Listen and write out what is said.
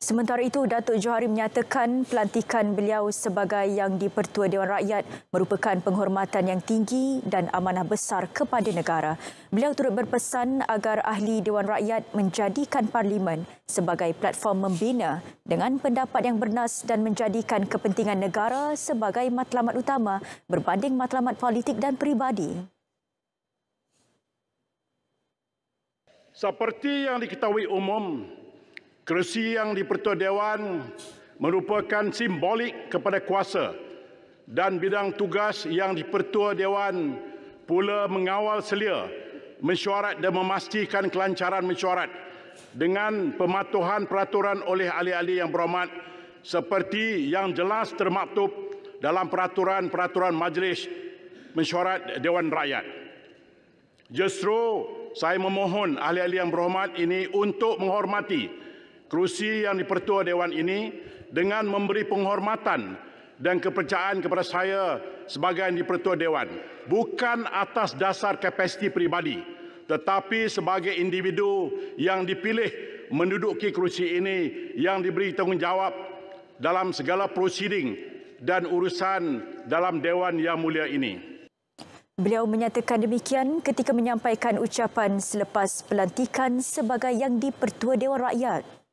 Sementara itu, Datuk Johari menyatakan pelantikan beliau sebagai yang dipertua Dewan Rakyat merupakan penghormatan yang tinggi dan amanah besar kepada negara. Beliau turut berpesan agar ahli Dewan Rakyat menjadikan Parlimen sebagai platform membina dengan pendapat yang bernas dan menjadikan kepentingan negara sebagai matlamat utama berbanding matlamat politik dan peribadi. Seperti yang diketahui umum, Kerusi yang di-Pertua Dewan merupakan simbolik kepada kuasa dan bidang tugas yang di-Pertua Dewan pula mengawal selia mesyuarat dan memastikan kelancaran mesyuarat dengan pematuhan peraturan oleh ahli-ahli yang berhormat seperti yang jelas termaktub dalam peraturan-peraturan majlis mesyuarat Dewan Rakyat. Justru saya memohon ahli-ahli yang berhormat ini untuk menghormati kerusi yang dipertua Dewan ini dengan memberi penghormatan dan kepercayaan kepada saya sebagai yang dipertua Dewan. Bukan atas dasar kapasiti peribadi tetapi sebagai individu yang dipilih menduduki kerusi ini yang diberi tanggungjawab dalam segala prosiding dan urusan dalam Dewan Yang Mulia ini. Beliau menyatakan demikian ketika menyampaikan ucapan selepas pelantikan sebagai yang dipertua Dewan Rakyat.